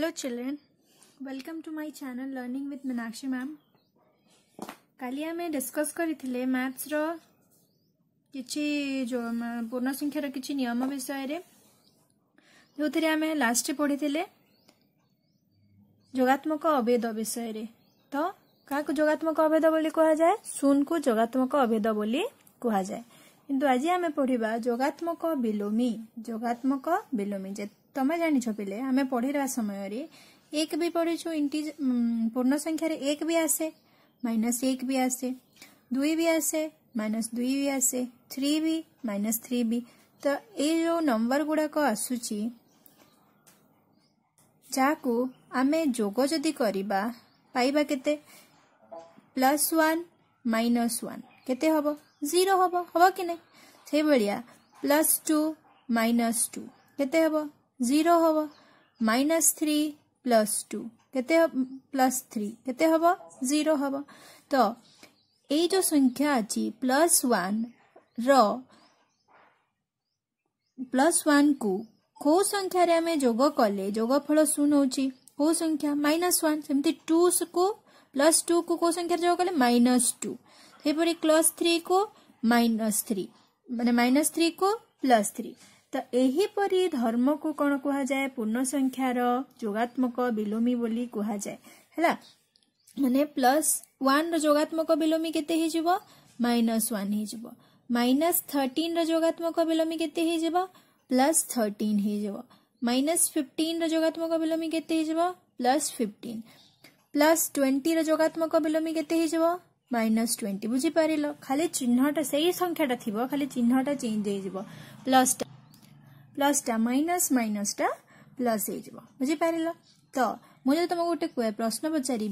hello children welcome to my channel learning with Meenakshi ma'am कल आम discuss कर maths पूर्ण संख्यार किसी नियम विषय जो थे आम लास्ट पढ़ी थे जगात्मक अभेद विषय तो क्या जगात्मक अभेद बोली जाए सुन को जगात्मक अभेद बोली जाए कि आज आम पढ़ा जगात्मक विलोमी जगात्मक विलोमी તમે જાણીଛ પેલે અમે પઢીવા સમયરે એક બી પઢીશું ઇન્ટીજ પૂર્ણ સંખ્યારે એક બી આસે માઇનસ એક બી આસે ଦୁଇ ବି ଆସେ ମାଇନସ୍ ଦୁଇ ବି ଆସେ ଥ୍ରୀ ବି ମାଇନସ୍ ଥ୍ରୀ ବି ତ ଏଇ ଯେଉଁ ନମ୍ବର ଗୁଡ଼ାକ ଆସୁଛି ଯାହାକୁ ଆମେ ଯୋଗ ଯଦି କରିବା ପାଇବା କେତେ ପ୍ଲସ୍ ୱାନ୍ ମାଇନସ୍ ୱାନ୍ କେତେ ହେବ ଜିରୋ ହେବ ହେବ କି ନାହିଁ ସେଇଭଳିଆ ପ୍ଲସ୍ ଟୁ ମାଇନସ୍ ଟୁ କେତେ ହେବ जीरो हम माइनस थ्री प्लस टू के प्लस थ्री के जीरो हम तो जो संख्या अच्छी प्लस वन र प्लस वन को कौ रे हमें जोग कले जोगफल शून हो संख्या माइनस वन सेम टू को प्लस टू को को संख्या जोग कले माइनस टू सेपरी प्लस थ्री को माइनस थ्री मान माइनस थ्री को प्लस थ्री ତ ଏହିପରି ଧର୍ମକୁ କ'ଣ କୁହାଯାଏ ପୂର୍ଣ୍ଣ ସଂଖ୍ୟାର ଯୋଗାତ୍ମକ ବିଲୋମୀ ବୋଲି କୁହାଯାଏ ହେଲା ମାନେ ପ୍ଲସ୍ ୱାନ୍ର ଯୋଗାତ୍ମକ ବିଲୋମୀ କେତେ ହେଇଯିବ ମାଇନସ୍ ୱାନ୍ ହେଇଯିବ ମାଇନସ୍ ଥର୍ଟିନ୍ର ଯୋଗାତ୍ମକ ବିଲୋମୀ କେତେ ହେଇଯିବ ପ୍ଲସ୍ ଥର୍ଟିନ୍ ହେଇଯିବ ମାଇନସ୍ ଫିଫ୍ଟିନ୍ର ଯୋଗାତ୍ମକ ବିଲୋମୀ କେତେ ହେଇଯିବ ପ୍ଲସ୍ ଫିଫ୍ଟିନ୍ ପ୍ଲସ୍ ଟ୍ୱେଣ୍ଟିର ଯୋଗାତ୍ମକ ବିଲୋମୀ କେତେ ହେଇଯିବ ମାଇନସ୍ ଟ୍ୱେଣ୍ଟି ବୁଝିପାରିଲ ଖାଲି ଚିହ୍ନଟା ସେଇ ସଂଖ୍ୟାଟା ଥିବ ଖାଲି ଚିହ୍ନଟା ଚେଞ୍ଜ ହେଇଯିବ ପ୍ଲସ୍ଟା प्लस टा माइनस माइनस टा प्लस बुझीपार तो मुझे तुमको गोटे कह प्रश्न पचार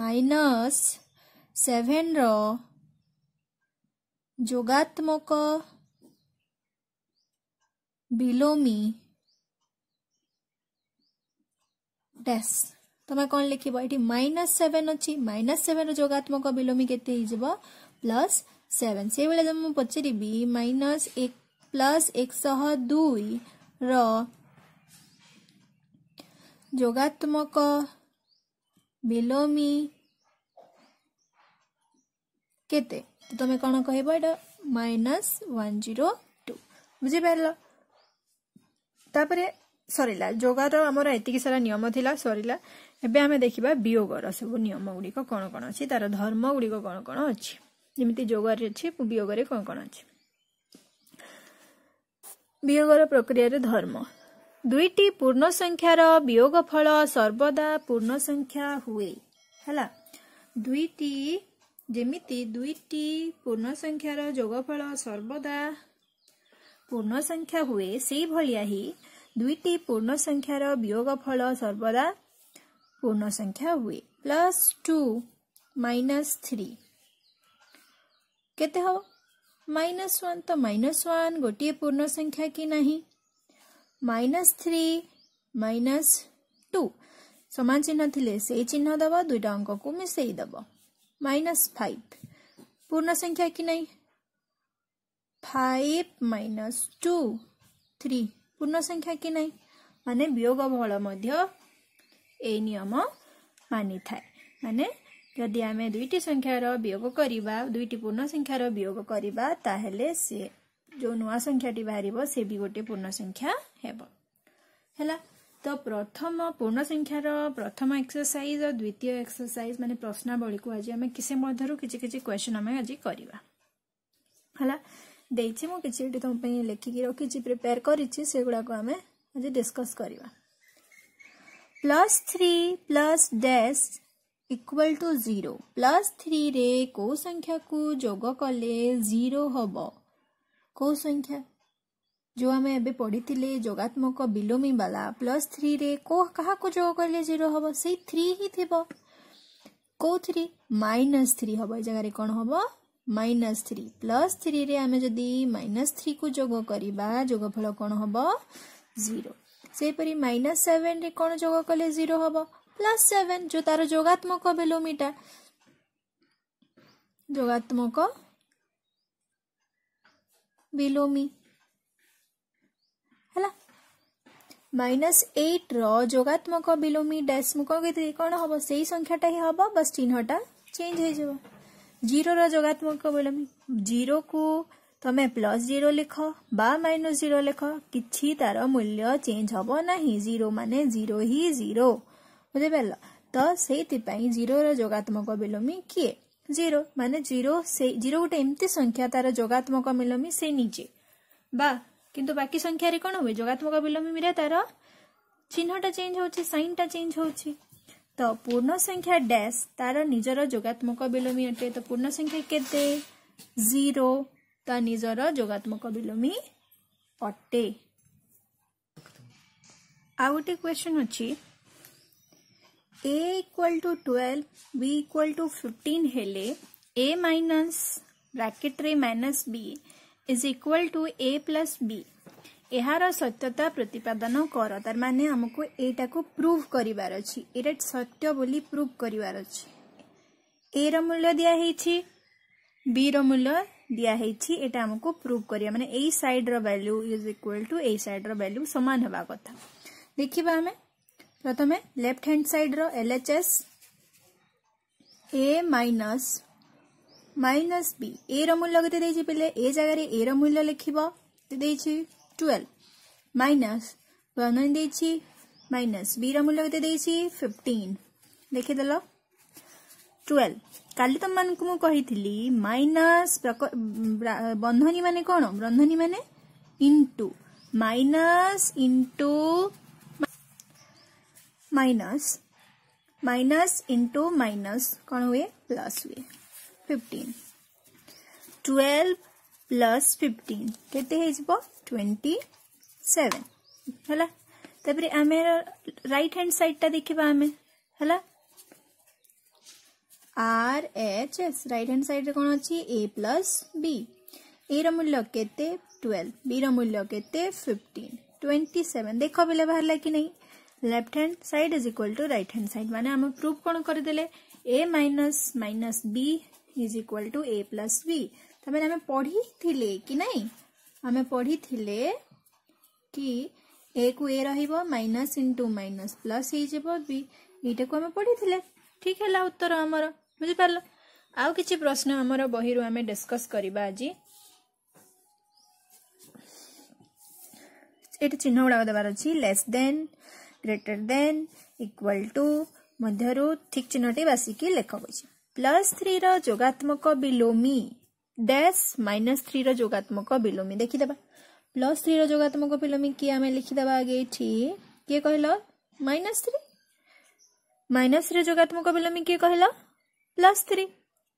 माइनस सेभेन रोगात्मक विलोमी डैश तुम्हें कौन लिख ये माइनस सेवेन अच्छी माइनस सेवेन रोगात्मक विलोमी के प्लस सेवेन से भाई मुझे पचारि माइनस एक ପ୍ଲସ୍ ଏକଶହ ଦୁଇର ଯୋଗାତ୍ମକ ବିଲୋମୀ କେତେ ତମେ କ'ଣ କହିବ ଏଇଟା ମାଇନସ୍ ୱାନ୍ ଜିରୋ ଟୁ ବୁଝିପାରିଲ ତାପରେ ସରିଲା ଯୋଗାର ଆମର ଏତିକି ସାରା ନିୟମ ଥିଲା ସରିଲା ଏବେ ଆମେ ଦେଖିବା ବିୟୋଗର ସବୁ ନିୟମ ଗୁଡ଼ିକ କ'ଣ କ'ଣ ଅଛି ତାର ଧର୍ମ ଗୁଡ଼ିକ କ'ଣ କ'ଣ ଅଛି ଯେମିତି ଯୋଗରେ ଅଛି ବିୟୋଗରେ କ'ଣ କ'ଣ ଅଛି वियोग गर धर्म दुईटी पूर्ण संख्या रो वियोग फल सर्वदा पूर्ण संख्या हुवे हैला दुईटी जेमिते दुईटी पूर्ण संख्या रो योगफल सर्वदा पूर्ण संख्या हुवे से भलियाही दुईटी पूर्ण संख्या वियोग फल सर्वदा पूर्ण संख्या हुवे प्लस 2 माइनस 3 केते हो माइनस वन तो माइनस वन गोटे पूर्ण संख्या कि नहीं माइनस थ्री माइनस टू सामान चिन्ह से चिन्ह दब दुईट अंक को मिसई दब माइनस फाइव पूर्ण संख्या कि नहीं फाइव माइनस टू थ्री पूर्ण संख्या कि नहीं मान वियोग भल ए नियम मानि थाए माने जदि आम दुईट संख्यार वियोग दुईट पूर्ण संख्यार वियोग से जो नुआ संख्याटी बाहर से भी गोटे पूर्ण संख्या है तो प्रथम पूर्ण संख्यार प्रथम एक्सरसाइज और द्वितीय एक्सरसाइज मान प्रश्नावली को आज किसी मध्य किसी क्वेश्चन आम आज करवा है मुझे तुम्हें लिखिक रखी प्रिपेयर करगुड़ाक आम आज डिस्कस करवा plus three plus dash equal to zero plus three रे को संख्या को जोग कले जीरो हम को संख्या जो आम एवं पढ़ी जगात्मक विलोमी बाला प्लस थ्री रे को क्या को कले जीरो हम से थ्री ही थी को थ्री माइनस थ्री हम यह जगार कौन हम माइनस थ्री प्लस थ्री आम जब माइनस थ्री को जोग करवा जोगफल कौन हम जीरो माइनस सेवेन कौन जोग कले जीरो हम प्लस सेवेन जो तार जोगात्मक भेलोमीटर जोगात्मक भेलोमी माइनस एट रोगात्मक बिलोमी डैश मुझे कौन हम से संख्याटा ही हम बस चिन्हटा चेंज हो जाए जीरो रोगात्मक बिलोमी जीरो को तुम तो प्लस जीरो लिख बा माइनस जीरो लिख कि तार मूल्य चेंज हम ना जीरो मान जीरो ही जीरो ବୁଝିପାରିଲ ତ ସେଇଥିପାଇଁ ଜିରୋର ଯୋଗାତ୍ମକ ବିଲୋମୀ କିଏ ଜିରୋ ମାନେ ଜିରୋ ସେଇ ଜିରୋ ଗୋଟେ ଏମିତି ସଂଖ୍ୟା ତାର ଯୋଗାତ୍ମକ ବିଲୋମୀ ସେ ନିଜେ ବା କିନ୍ତୁ ବାକି ସଂଖ୍ୟାରେ କ'ଣ ହୁଏ ଯୋଗାତ୍ମକ ବିଲୋମୀରେ ତାର ଚିହ୍ନଟା ଚେଞ୍ଜ ହେଉଛି ସାଇନ୍ଟା ଚେଞ୍ଜ ହେଉଛି ତ ପୂର୍ଣ୍ଣ ସଂଖ୍ୟା ଡ୍ୟାସ୍ ତାର ନିଜର ଯୋଗାତ୍ମକ ବିଲୋମୀ ଅଟେ ତ ପୂର୍ଣ୍ଣ ସଂଖ୍ୟା କେତେ ଜିରୋ ତା ନିଜର ଯୋଗାତ୍ମକ ବିଲୋମୀ ଅଟେ ଆଉ ଗୋଟେ କ୍ୱେଶ୍ଚନ୍ ଅଛି a equal to 12, b equal to 15 हेले a minus bracket रे minus b is equal to a plus b ଏହାର ସତ୍ୟତା ପ୍ରତିପାଦନ କର ତାର ମାନେ ଆମକୁ ଏଇଟାକୁ ପ୍ରୁଭ୍ କରିବାର ଅଛି ଏଇଟା ସତ୍ୟ ବୋଲି ପ୍ରୁଭ୍ କରିବାର ଅଛି ଏର ମୂଲ୍ୟ ଦିଆହେଇଛି ବିର ମୂଲ୍ୟ ଦିଆହେଇଛି ଏଇଟା ଆମକୁ ପ୍ରୁଭ୍ କରିବା ମାନେ ଏଇ ସାଇଡ୍ର ଭ୍ୟାଲ୍ୟୁ ଇଜ୍ ଇକ୍ୱାଲ୍ ଟୁ ଏଇ ସାଇଡ୍ର ଭ୍ୟାଲ୍ୟୁ ସମାନ ହେବା କଥା ଦେଖିବା ଆମେ প্রথমে লেফট হ্যান্ড সাইড্র LHS A minus minus B A র মূল্য কেতে দিয়েছি পিলে এ জায়গায় এ র মূল্য লিখব দিয়েছি টুয়েলভ মাইনস বর্ণনী দিয়েছি মাইনস বি র মূল্য কেতে দিয়েছি ফিফটিন লিখিদেল টুয়েলভ কালি তোমাকে মু কহিলি মাইনাস বন্ধনী মানে কোণ বন্ধনী মানে into minus into minus minus into minus कौन हुए प्लस हुए फिफ्टीन ट्वेल्व प्लस फिफ्टीन केते हो ट्वेंटी सेवेन है ତାପରେ ଆମେ ରାଇଟ୍ ହ୍ୟାଣ୍ଡ ସାଇଡ୍ଟା ଦେଖିବା ଆମେ ହେଲା R H S right hand ସାଇଡ୍ରେ କ'ଣ ଅଛି ଏ ପ୍ଲସ୍ ବି ଏର ମୂଲ୍ୟ କେତେ ଟୁଏଲ୍ଭ ବିର ମୂଲ୍ୟ କେତେ ଫିଫ୍ଟିନ୍ ଟ୍ୱେଣ୍ଟି ସେଭେନ୍ ଦେଖ ପିଲା ବାହାରିଲା କି ନାହିଁ left hand side is equal to right hand side মানে আমি প্রুভ কোণ করেদেলে A minus minus B is equal to A plus B তাহলে আমি পড়িলে কি নাই আমি পড়িলে কি এ কু এ রহব মাইনস ইন্টু মাইনস প্লস হয়েযব বি এইটাকু আমি পড়িলে ঠিক হল উত্তর আমার বুঝিপারল আউ কিছু প্রশ্ন আমার বহিরু আমি ডিসকস করা আজ এটি চিহ্ন গুড়া দেবার অছি less than greater than equal to मध्य ठीक चिन्ह बासिकी लेखक प्लस थ्री रोगात्मक विलोमी डैश माइनस थ्री रोगात्मक विलोमी देखीदे प्लस थ्री रोगात्मक विलोमी किए आम लिखीद आगे किए कह माइनस थ्री माइनस थ्री रोगात्मक विलोमी किए कह प्लस थ्री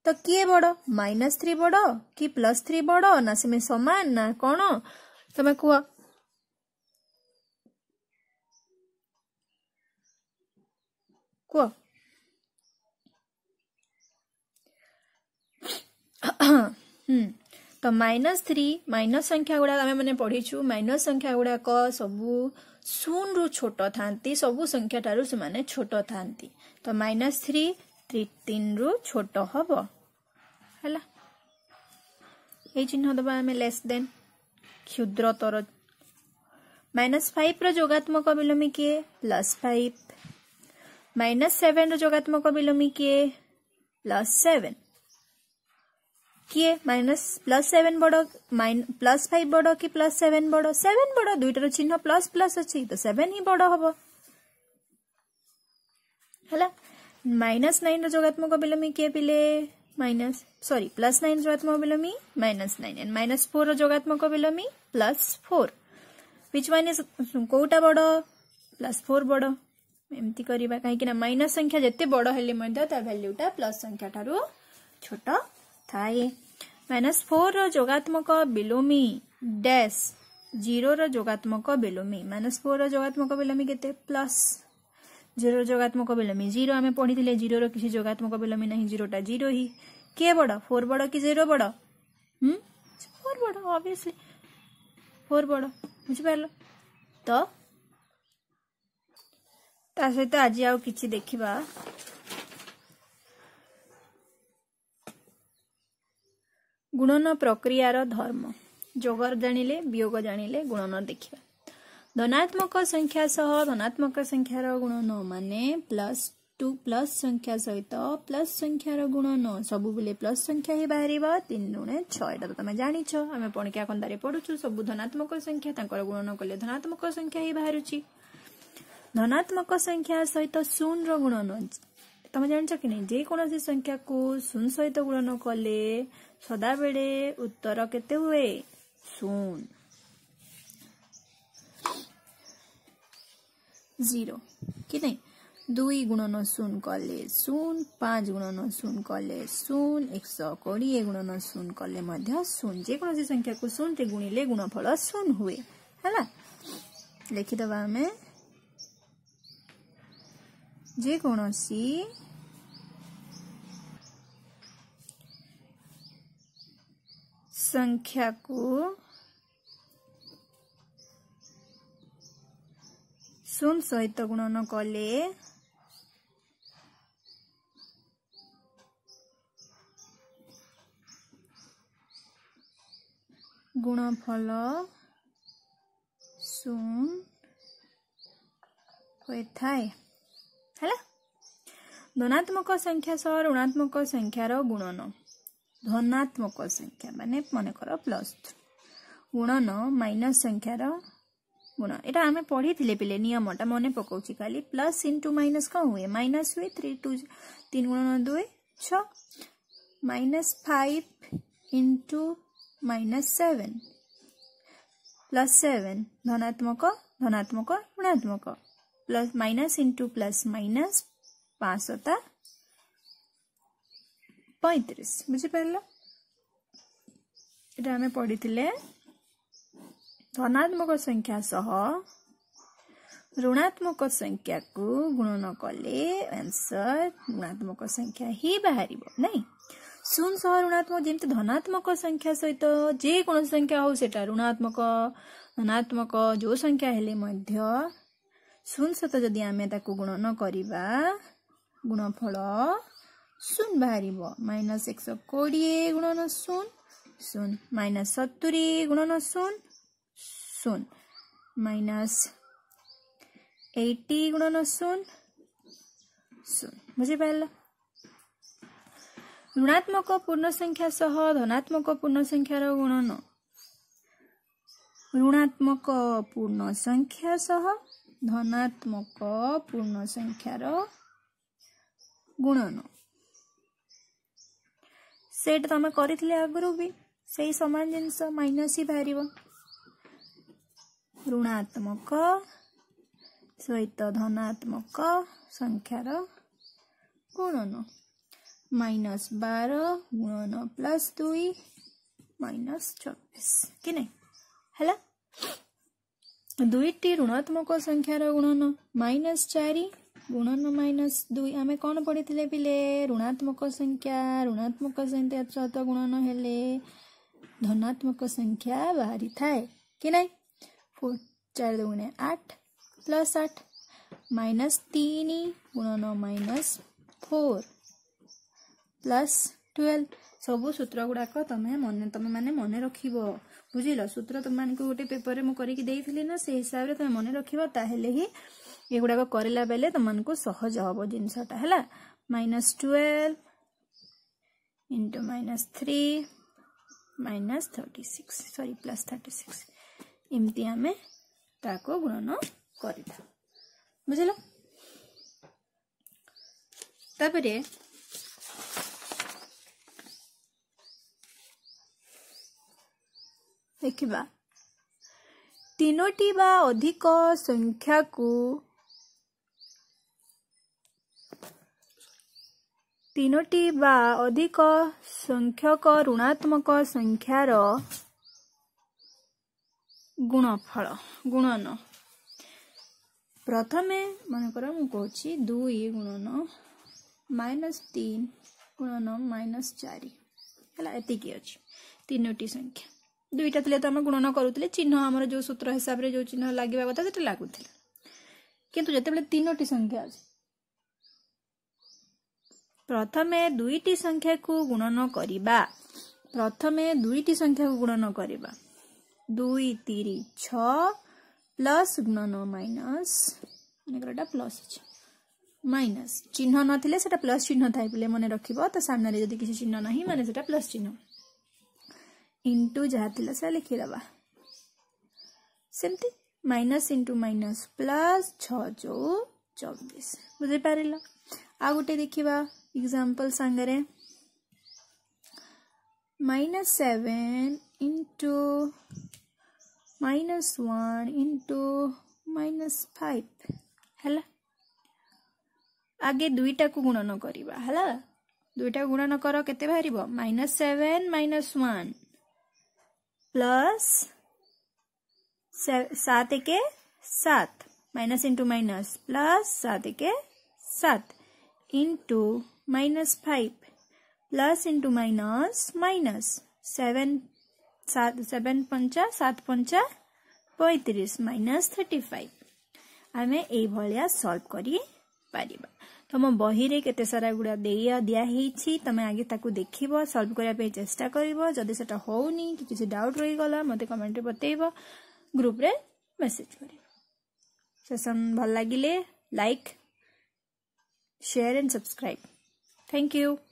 तो किए बड़ माइनस थ्री बड़ कि प्लस थ्री बड़ ना सामान ना कौन तुम कह 过。हम्म तो माइनस थ्री माइनस संख्या गुड़ा आम मैंने पढ़ीचु माइनस संख्या गुड़ाक सब शून रु छोट था सब संख्या ठारे छोट था तो माइनस थ्री तीन रु छोट हम है चिन्ह दबा आम लेस देन क्षुद्रतर माइनस फाइव रोगात्मक विलोमी किए प्लस फाइव ಮೈನಸ್ ಸೆವೆನ್ ರ ಜೋಗಾತ್ಮಕ किए प्लस सेवेन किए माइनस प्लस सेवेन बड़ माइन प्लस फाइव बड़ कि प्लस सेवेन बड़ सेवेन बड़ दुईटार चिन्ह प्लस प्लस अच्छी तो सेवेन ही बड़ हम है माइनस नाइन रोगात्मक विलोमी किए पिले माइनस सॉरी प्लस नाइन जोगात्मक विलोमी minus nine and minus four रोगात्मक विलोमी plus four which one is कौटा बड़ प्लस फोर बड़ एमती करवा कहीं माइनस संख्या जिते बड़ी भैल्यूटा प्लस संख्या छोट था माइनस फोर रोगात्मक बिलोमी डैश जीरो रोगात्मक बिलोमी माइनस फोर रोगात्मक बिलोमी के प्लस जीरो रोगात्मक बिलोमी जीरो आम पढ़ी जीरो रिश्ते जोगात्मक बिलोमी ना जीरो जीरो ही किए बड़ फोर बड़ कि जीरो बड़ फोर बड़ अभीयसली फोर बड़ बुझ तो सहित आज आई देखा गुणन प्रक्रिया धर्म जोगर जान वियोग जान लें गुणन देखा धनात्मक संख्या सह धनात्मक संख्या रो गुण न प्लस टू प्लस संख्या सहित प्लस संख्या रो गुण सब बोले प्लस संख्या ही बाहर तीन दुण छा तो तुम जान आम पणिका कंदा पढ़ु सब धनात्मक संख्या गुणन कले धनात्मक संख्या ही बाहर ଧନାତ୍ମକ ସଂଖ୍ୟା ସହିତ ଶୂନର ଗୁଣନ ତମେ ଜାଣିଛ କି ନାହିଁ ଯେକୌଣସି ସଂଖ୍ୟାକୁ ଶୂନ ସହିତ ଗୁଣନ କଲେ ସଦାବେଳେ ଉତ୍ତର କେତେ ହୁଏ ଶୂନ ଜିରୋ କି ନାହିଁ দুই গুণন শূন্য কলে শূন্য পাঁচ গুণন শূন্য কলে শূন্য একশো কোড়িয়ে গুণন শূন্য কলে মধ্য শূন্য যেকোনসি সংখ্যাকে শূন্যরে গুণিলে গুণফল শূন্য হুয়ে হ্যাঁ লিখিদেবা আমি ଯେକୌଣସି ସଂଖ୍ୟାକୁ ଶୂନ ସହିତ ଗୁଣନ କଲେ ଗୁଣଫଳ ଶୂନ ହୋଇଥାଏ ହେଲା ଧନାତ୍ମକ ସଂଖ୍ୟା ସହ ଋଣାତ୍ମକ ସଂଖ୍ୟାର ଗୁଣନ ଧନାତ୍ମକ ସଂଖ୍ୟା ମାନେ ମନେକର ପ୍ଲସ୍ ଗୁଣନ ମାଇନସ୍ ସଂଖ୍ୟାର ଗୁଣ ଏଇଟା ଆମେ ପଢ଼ିଥିଲେ ପିଲେ ନିୟମଟା ମନେ ପକାଉଛି ଖାଲି ପ୍ଲସ୍ ଇଣ୍ଟୁ ମାଇନସ୍ କ'ଣ ହୁଏ ମାଇନସ୍ ହୁଏ ଥ୍ରୀ ଟୁ ତିନି ଗୁଣ ଦୁଇ ଛଅ minus five into minus seven plus seven ଧନାତ୍ମକ ଧନାତ୍ମକ ଋଣାତ୍ମକ plus minus into plus minus पाँच सता पैंतीस बुझीपार এটা আমি পড়িলে ধনাত্মক সংখ্যা সহ ଋଣାତ୍ମକ ସଂଖ୍ୟାକୁ ଗୁଣନ କଲେ ଆନ୍ସର ଋଣାତ୍ମକ ସଂଖ୍ୟା ହିଁ ବାହାରିବ ନାଇଁ ଶୂନ ସହ ଋଣାତ୍ମକ ଯେମିତି ଧନାତ୍ମକ ସଂଖ୍ୟା ସହିତ ଯେକୌଣସି ସଂଖ୍ୟା ହଉ ସେଟା ଋଣାତ୍ମକ ଧନାତ୍ମକ ଯେଉଁ ସଂଖ୍ୟା ହେଲେ ମଧ୍ୟ शून् सत जति आमे गुणन गुणफल शून बाहार मोडि गुण नाइनस सतुरी गुण नसुन शून म एट गुण नसुन शून बुझिप ऋणात्मक पूर्णसंख्यास धनात्मक पूर्णसंख्यार गुणन ऋणात्मक सह ଧନାତ୍ମକ ପୂର୍ଣ୍ଣ ସଂଖ୍ୟାର ଗୁଣନ ସେଇଟା ତମେ କରିଥିଲେ ଆଗରୁ ବି ସେଇ ସମାନ ଜିନିଷ ମାଇନସ୍ ହିଁ ବାହାରିବ ଋଣାତ୍ମକ ସହିତ ଧନାତ୍ମକ ସଂଖ୍ୟାର ଗୁଣନ ମାଇନସ୍ ବାର ଗୁଣନ ପ୍ଲସ୍ ଦୁଇ ମାଇନସ୍ ଚବିଶ କି ନାହିଁ ହେଲା ଦୁଇଟି ଋଣାତ୍ମକ ସଂଖ୍ୟାର ଗୁଣନ ମାଇନସ୍ ଚାରି ଗୁଣନ ମାଇନସ୍ ଦୁଇ ଆମେ କ'ଣ ପଢ଼ିଥିଲେ ପିଲେ ଋଣାତ୍ମକ ସଂଖ୍ୟା ଋଣାତ୍ମକ ସଂଖ୍ୟା ସହିତ ଗୁଣନ ହେଲେ ଧନାତ୍ମକ ସଂଖ୍ୟା ବାହାରିଥାଏ କି ନାହିଁ ଚାରି ଦୁଗୁଣେ ଆଠ ପ୍ଲସ୍ ଆଠ ମାଇନସ୍ ତିନି ଗୁଣନ ମାଇନସ୍ ଫୋର୍ ପ୍ଲସ୍ ଟୁଏଲ୍ଭ ସବୁ ସୂତ୍ର ଗୁଡ଼ାକ ତମେ ମନେ ତମେମାନେ ମନେ ରଖିବ बुझल सूत्र तुम मैं गोटे पेपर में हिसाब से तुम मन रखे ही ये गुड़ाक करा बेले तुमको सहज हम जिनसटा है minus twelve into minus three minus thirty six sorry plus thirty six एमती आम ताको गुणन कर बुझल तापर ଦେଖିବା ତିନୋଟି ବା ଅଧିକ ସଂଖ୍ୟାକୁ ତିନୋଟି ବା ଅଧିକ ସଂଖ୍ୟକ ଋଣାତ୍ମକ ସଂଖ୍ୟାର ଗୁଣଫଳ ଗୁଣନ ପ୍ରଥମେ ମନେକର ମୁଁ କହୁଛି ଦୁଇ ଗୁଣନ ମାଇନସ୍ ତିନି ଗୁଣନ ମାଇନସ୍ ଚାରି ହେଲା ଏତିକି ଅଛି ତିନୋଟି ସଂଖ୍ୟା ଦୁଇଟା ଥିଲେ ତ ଆମେ ଗୁଣନ କରୁଥିଲେ ଚିହ୍ନ ଆମର ଯେଉଁ ସୂତ୍ର ହିସାବରେ ଯେଉଁ ଚିହ୍ନ ଲାଗିବା କଥା ସେଟା ଲାଗୁଥିଲା କିନ୍ତୁ ଯେତେବେଳେ ତିନୋଟି ସଂଖ୍ୟା ଅଛି ପ୍ରଥମେ ଦୁଇଟି ସଂଖ୍ୟାକୁ ଗୁଣନ କରିବା ପ୍ରଥମେ ଦୁଇଟି ସଂଖ୍ୟାକୁ ଗୁଣନ କରିବା ଦୁଇ ତିରି ଛଅ ପ୍ଲସ୍ ଗୁଣନ ମାଇନସ୍ ଏଗାରଟା ପ୍ଲସ୍ ଅଛି ମାଇନସ୍ ଚିହ୍ନ ନଥିଲେ ସେଟା ପ୍ଲସ୍ ଚିହ୍ନ ଥାଏ ବୋଲେ ମନେ ରଖିବ ତ ସାମ୍ନାରେ ଯଦି କିଛି ଚିହ୍ନ ନାହିଁ ମାନେ ସେଟା ପ୍ଲସ୍ ଚିହ୍ନ ইন্টু যা লা সে লিখিদেবা সেমতি মাইনস ইন্টু মাইনস প্লাস ছ চৌ চবিশ বুঝিপার আ গোটে দেখা এক্সাম্পল সাগরে minus 7 into minus 1 into minus 5 ହେଲା ଆଗେ ଦୁଇଟାକୁ ଗୁଣନ କରିବା ହେଲା ଦୁଇଟା ଗୁଣନ କର କେତେ ବାହାରିବ minus seven minus one plus सात एक सात माइनस इंटू माइनस प्लस सात एक सात into minus five plus into minus minus seven सात सेवन पंचा सात पंचा पैंतीस माइनस थर्टी फाइव आम यही सल्व कर ତମ ବହିରେ କେତେ ସାରା ଗୁଡ଼ା ଦେୟ ଦିଆହେଇଛି ତମେ ଆଗେ ତାକୁ ଦେଖିବ ସଲ୍ଭ କରିବା ପାଇଁ ଚେଷ୍ଟା କରିବ ଯଦି ସେଟା ହଉନି କି କିଛି ଡାଉଟ୍ ରହିଗଲା ମୋତେ କମେଣ୍ଟରେ ବତେଇବ ଗ୍ରୁପ୍ରେ ମେସେଜ୍ କରିବ ସେସନ୍ ଭଲ ଲାଗିଲେ like share and subscribe thank you